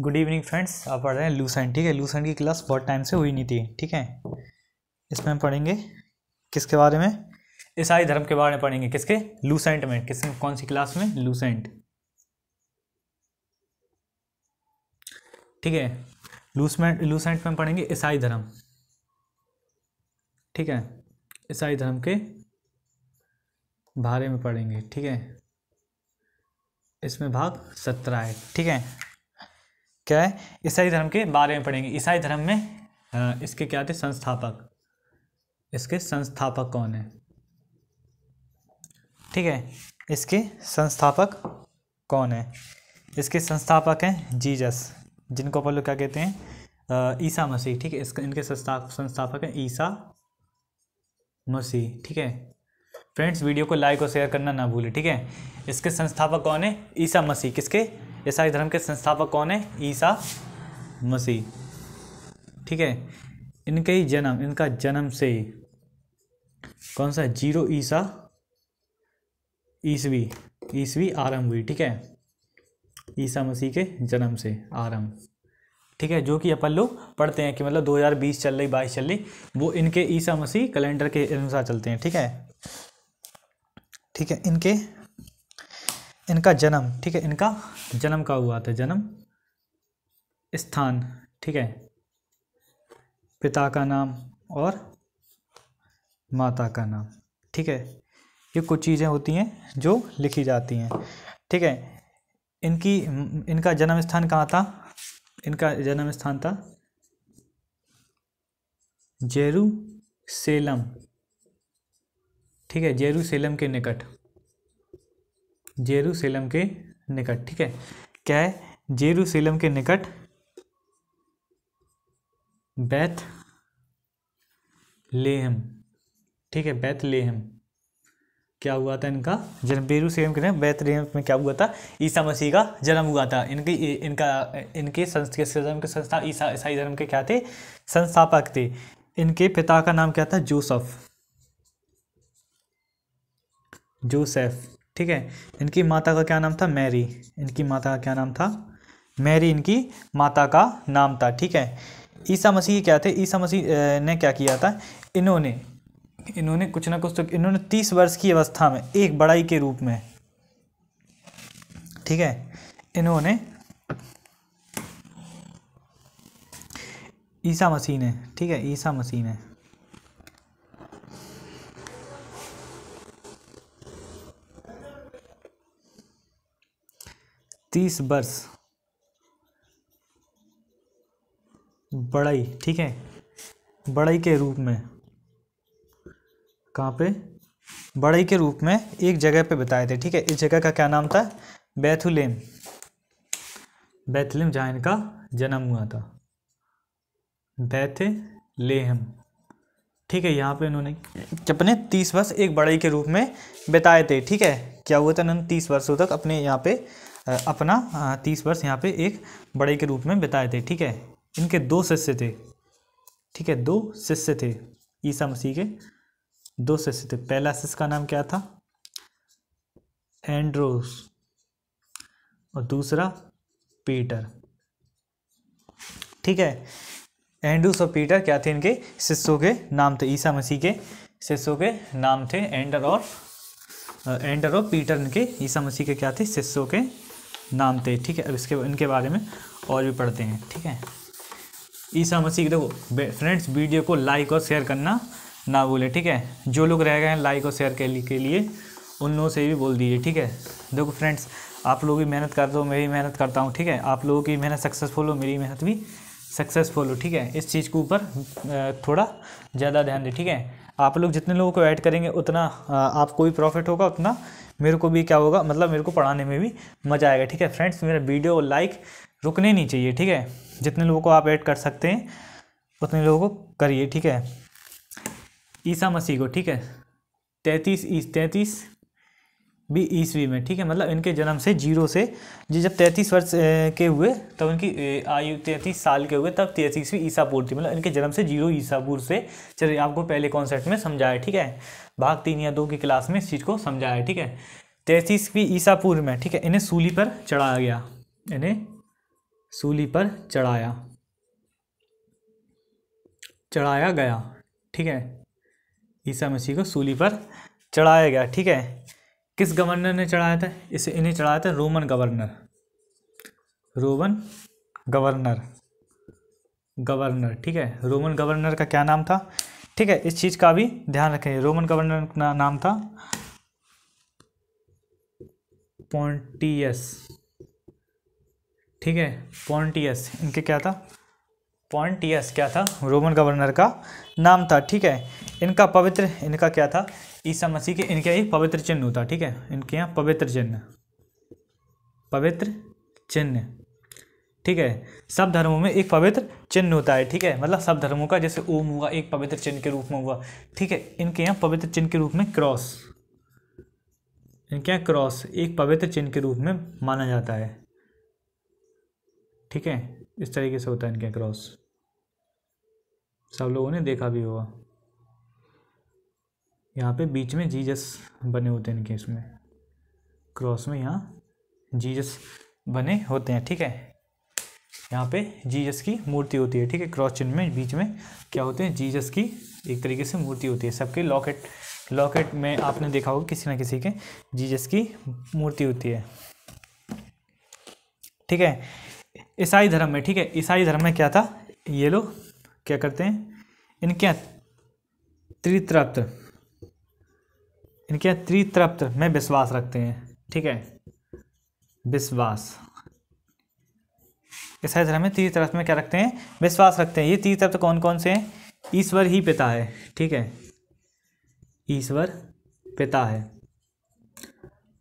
good evening friends आप पढ़ रहे हैं लूसेंट ठीक है लूसेंट की क्लास बहुत टाइम से हुई नहीं थी ठीक है इसमें हम पढ़ेंगे किसके बारे में ईसाई धर्म के बारे में पढ़ेंगे किसके लूसेंट में किस कौन सी क्लास में लूसेंट ठीक है लूसमेंट लूसेंट में पढ़ेंगे ईसाई धर्म ठीक है ईसाई धर्म के बारे में पढ़ेंगे ठीक है इसमें भाग सत्रह है ठीक है क्या है ईसाई धर्म के बारे में पढ़ेंगे ईसाई धर्म में इसके क्या थे संस्थापक इसके संस्थापक कौन है ठीक है इसके संस्थापक कौन है इसके संस्थापक हैं जीजस जिनको अपन लोग क्या कहते हैं ईसा मसीह ठीक है इसका इनके संस्था संस्थापक हैं ईसा मसीह ठीक है फ्रेंड्स वीडियो को लाइक और शेयर करना ना भूलें ठीक है इसके संस्थापक कौन है ईसा मसीह किसके ईसाई धर्म के संस्थापक कौन है ईसा मसीह ठीक है इनके ही जन्म इनका जन्म से कौन सा जीरो ईसा ईसवी ईसवी आरंभ हुई ठीक है ईसा मसीह के जन्म से आरंभ ठीक है जो कि अपन लोग पढ़ते हैं कि मतलब 2020 चल रही बाईस चल रही वो इनके ईसा मसीह कैलेंडर के अनुसार चलते हैं ठीक है ठीक है इनके इनका जन्म ठीक है इनका जन्म का हुआ था जन्म स्थान ठीक है पिता का नाम और माता का नाम ठीक है ये कुछ चीज़ें होती हैं जो लिखी जाती हैं ठीक है इनकी इनका जन्म स्थान कहाँ था इनका जन्म स्थान था जेरूसेलम ठीक है जेरूसेलम के निकट जेरूसलम के निकट ठीक है क्या है जेरूसलम के निकट बैथ लेहम ठीक है बैथ लेहम क्या हुआ था इनका जन्म बेरूसलम के बैतरेम में क्या हुआ था ईसा मसीह का जन्म हुआ था इनके इनका इनके संस्था के संस्था ईसा ईसाई धर्म के क्या थे संस्थापक थे इनके पिता का नाम क्या था जोसफ जोसेफ ठीक है इनकी माता का क्या नाम था मैरी इनकी माता का क्या नाम था मैरी इनकी माता का नाम था ठीक है ईसा मसीह क्या थे ईसा मसीह ने क्या किया था इन्होंने इन्होंने कुछ ना कुछ तो इन्होंने तीस वर्ष की अवस्था में एक बड़ाई के रूप में ठीक है इन्होंने ईसा मसीह ने ठीक है ईसा मसीह ने तीस वर्ष बड़ई ठीक है बड़ई के रूप में कहाँ पे बड़ई के रूप में एक जगह पे बताए थे ठीक है इस जगह का क्या नाम था बैथुलेम बैथलेम जहाँ इनका जन्म हुआ था बैथ लेहम ठीक है यहाँ पे इन्होंने अपने तीस वर्ष एक बड़ाई के रूप में बिताए थे ठीक है क्या हुआ था इन्होंने तीस वर्षों तक अपने यहाँ पे अपना तीस वर्ष यहाँ पे एक बड़े के रूप में बिताए थे ठीक है इनके दो शिष्य थे ठीक है दो शिष्य थे ईसा मसीह के दो शिष्य थे पहला शिष्य का नाम क्या था एंड्रोस और दूसरा पीटर ठीक है एंड्रूस और पीटर क्या थे इनके शिष्यों के नाम थे ईसा मसीह के शिष्यों के नाम थे एंडर और एंडर और पीटर इनके ईसा मसीह के क्या थे शिष्यों के नाम थे ठीक है अब इसके इनके बारे में और भी पढ़ते हैं ठीक है ईसा मसीह देखो फ्रेंड्स वीडियो को लाइक और शेयर करना ना बोले ठीक है जो लोग रह गए हैं लाइक और शेयर के लिए उन लोगों से भी बोल दीजिए ठीक है देखो फ्रेंड्स आप लोग भी मेहनत करते हो मैं भी मेहनत करता हूँ ठीक है आप लोगों की मेहनत सक्सेसफुल हो मेरी मेहनत भी सक्सेसफुल हो ठीक है इस चीज़ के ऊपर थोड़ा ज़्यादा ध्यान दें ठीक है आप लोग जितने लोगों को ऐड करेंगे उतना आपको भी प्रॉफिट होगा उतना मेरे को भी क्या होगा मतलब मेरे को पढ़ाने में भी मज़ा आएगा ठीक है फ्रेंड्स मेरा वीडियो लाइक रुकने नहीं चाहिए ठीक है जितने लोगों को आप ऐड कर सकते हैं उतने लोगों को करिए ठीक है ईसा मसीह को ठीक है तैंतीस ईस तैंतीस भी ईस्वी में ठीक है मतलब इनके जन्म से जीरो से जी जब तैंतीस वर्ष के हुए तब इनकी आयु तैंतीस साल के हुए तब तैंतीसवीं ईसा पूर्व थी मतलब इनके जन्म से जीरो ईसा पूर्व से चलिए आपको पहले कॉन्सेप्ट में समझाया ठीक है भाग तीन या दो की क्लास में इस चीज़ को समझाया ठीक है तैंतीसवीं ईसा पूर्व में ठीक है इन्हें सूली पर चढ़ाया गया इन्हें सूली पर चढ़ाया चढ़ाया गया ठीक है ईसा मसीह को सूली पर चढ़ाया गया ठीक है किस गवर्नर ने चढ़ाया था इसे इन्हें चढ़ाया था Roman governor Roman governor governor ठीक है रोमन गवर्नर का क्या नाम था ठीक है इस चीज़ का भी ध्यान रखें रोमन गवर्नर का नाम था पॉन्टियस ठीक है पॉन्टियस इनके क्या था पॉइंटियस क्या था रोमन गवर्नर का नाम था ठीक है इनका पवित्र इनका क्या था ईसा मसीह के इनके ही पवित्र चिन्ह होता ठीक है इनके यहाँ पवित्र चिन्ह पवित्र चिन्ह ठीक है सब धर्मों में एक पवित्र चिन्ह होता है ठीक है मतलब सब धर्मों का जैसे ओम हुआ एक पवित्र चिन्ह के रूप में हुआ ठीक है इनके यहाँ पवित्र चिन्ह के रूप में क्रॉस इनके यहाँ क्रॉस एक पवित्र चिन्ह के रूप में माना जाता है ठीक है इस तरीके से होता है इनके क्रॉस सब लोगों ने देखा भी होगा यहाँ पे बीच में जीजस बने होते हैं इनके इसमें क्रॉस में यहाँ जीजस बने होते हैं ठीक है यहाँ पे जीजस की मूर्ति होती है ठीक है क्रॉस चिन्ह में बीच में क्या होते हैं जीजस की एक तरीके से मूर्ति होती है सबके लॉकेट लॉकेट में आपने देखा होगा किसी ना किसी के जीजस की मूर्ति होती है ठीक है ईसाई धर्म में ठीक है ईसाई धर्म में क्या था ये लोग क्या करते हैं इनके यहाँ इनके यहाँ में विश्वास रखते हैं ठीक है विश्वास ईसाई धर्म में तीर्थरथ में क्या रखते हैं विश्वास रखते हैं ये तीर्थरथ कौन कौन से हैं ईश्वर ही पिता है ठीक है ईश्वर पिता है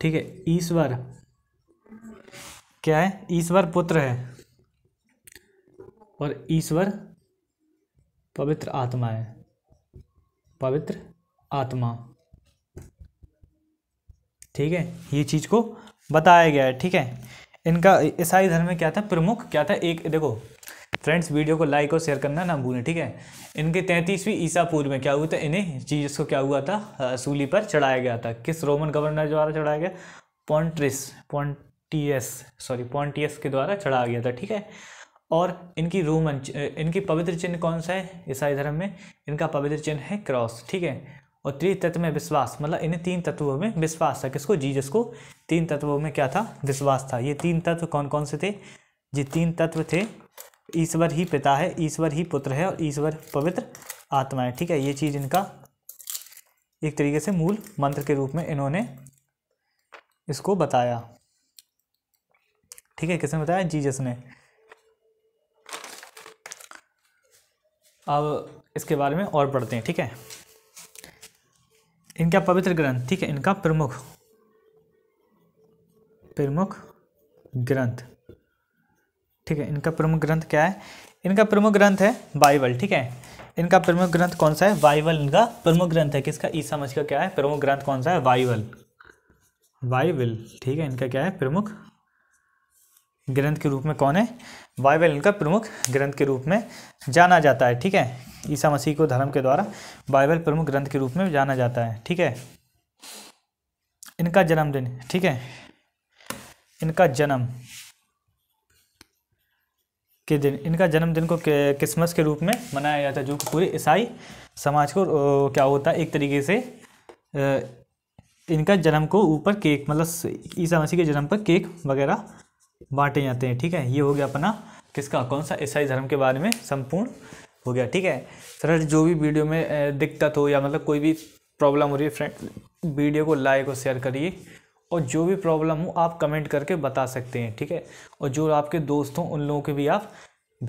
ठीक है ईश्वर क्या है ईश्वर पुत्र है और ईश्वर पवित्र आत्मा है पवित्र आत्मा ठीक है ये चीज़ को बताया गया है ठीक है इनका ईसाई धर्म में क्या था प्रमुख क्या था एक देखो फ्रेंड्स वीडियो को लाइक और शेयर करना ना भूलें ठीक है इनके तैंतीसवीं ईसा पूर्व में क्या हुआ था इन्हें चीज को क्या हुआ था सूली पर चढ़ाया गया था किस रोमन गवर्नर द्वारा चढ़ाया गया पॉन्ट्रिस पॉन्टियस सॉरी पॉन्टियस के द्वारा चढ़ाया गया था ठीक है और इनकी रोमन इनकी पवित्र चिन्ह कौन सा है ईसाई धर्म में इनका पवित्र चिन्ह है क्रॉस ठीक है और तत्व में विश्वास मतलब इन्हें तीन तत्वों में विश्वास था किसको जीजस को तीन तत्वों में क्या था विश्वास था ये तीन तत्व कौन कौन से थे ये तीन तत्व थे ईश्वर ही पिता है ईश्वर ही पुत्र है और ईश्वर पवित्र आत्मा है ठीक है ये चीज़ इनका एक तरीके से मूल मंत्र के रूप में इन्होंने इसको बताया ठीक है किसने बताया जीजस ने अब इसके बारे में और पढ़ते हैं ठीक है इनका पवित्र ग्रंथ ठीक है इनका प्रमुख प्रमुख ग्रंथ ठीक है इनका प्रमुख ग्रंथ क्या है इनका प्रमुख ग्रंथ है बाइबल ठीक है इनका प्रमुख ग्रंथ कौन सा है बाइबल इनका प्रमुख ग्रंथ है किसका ईसा मसीह का क्या है प्रमुख ग्रंथ कौन सा है बाइबल बाइबल ठीक है इनका क्या है प्रमुख ग्रंथ के रूप में कौन है बाइबल इनका प्रमुख ग्रंथ के रूप में जाना जाता है ठीक है ईसा मसीह को धर्म के द्वारा बाइबल प्रमुख ग्रंथ के रूप में जाना जाता है ठीक है इनका जन्मदिन ठीक है इनका जन्म के दिन इनका जन्मदिन को क्रिसमस के रूप में मनाया जाता है जो कि पूरे ईसाई समाज को क्या होता है एक तरीके से इनका जन्म को ऊपर केक मतलब ईसा मसीह के जन्म पर केक वगैरह बांटे जाते हैं ठीक है ये हो गया अपना किसका कौन सा ईसाई धर्म के बारे में संपूर्ण हो गया ठीक है फ्रेंड जो भी वीडियो में दिक्कत हो तो, या मतलब कोई भी प्रॉब्लम हो रही है फ्रेंड वीडियो को लाइक और शेयर करिए और जो भी प्रॉब्लम हो आप कमेंट करके बता सकते हैं ठीक है और जो आपके दोस्त हों उन लोगों के भी आप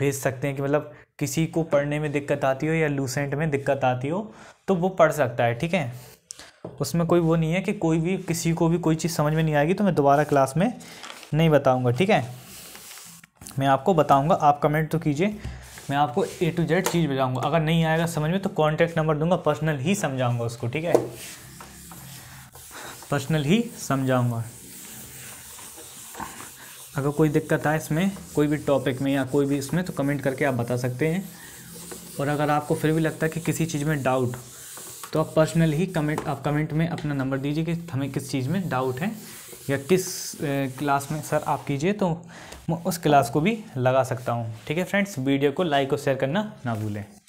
भेज सकते हैं कि मतलब किसी को पढ़ने में दिक्कत आती हो या लूसेंट में दिक्कत आती हो तो वो पढ़ सकता है ठीक है उसमें कोई वो नहीं है कि कोई भी किसी को भी कोई चीज़ समझ में नहीं आएगी तो मैं दोबारा क्लास में नहीं बताऊँगा ठीक है मैं आपको बताऊँगा आप कमेंट तो कीजिए मैं आपको ए टू जेड चीज़ बताऊँगा अगर नहीं आएगा समझ में तो कॉन्टैक्ट नंबर दूंगा पर्सनल ही समझाऊँगा उसको ठीक है पर्सनल ही समझाऊँगा अगर कोई दिक्कत आए इसमें कोई भी टॉपिक में या कोई भी इसमें तो कमेंट करके आप बता सकते हैं और अगर आपको फिर भी लगता है कि किसी चीज़ में डाउट तो आप पर्सनल ही कमेंट आप कमेंट में अपना नंबर दीजिए कि हमें किस चीज़ में डाउट है या किस क्लास में सर आप कीजिए तो मैं उस क्लास को भी लगा सकता हूँ ठीक है फ्रेंड्स वीडियो को लाइक और शेयर करना ना भूलें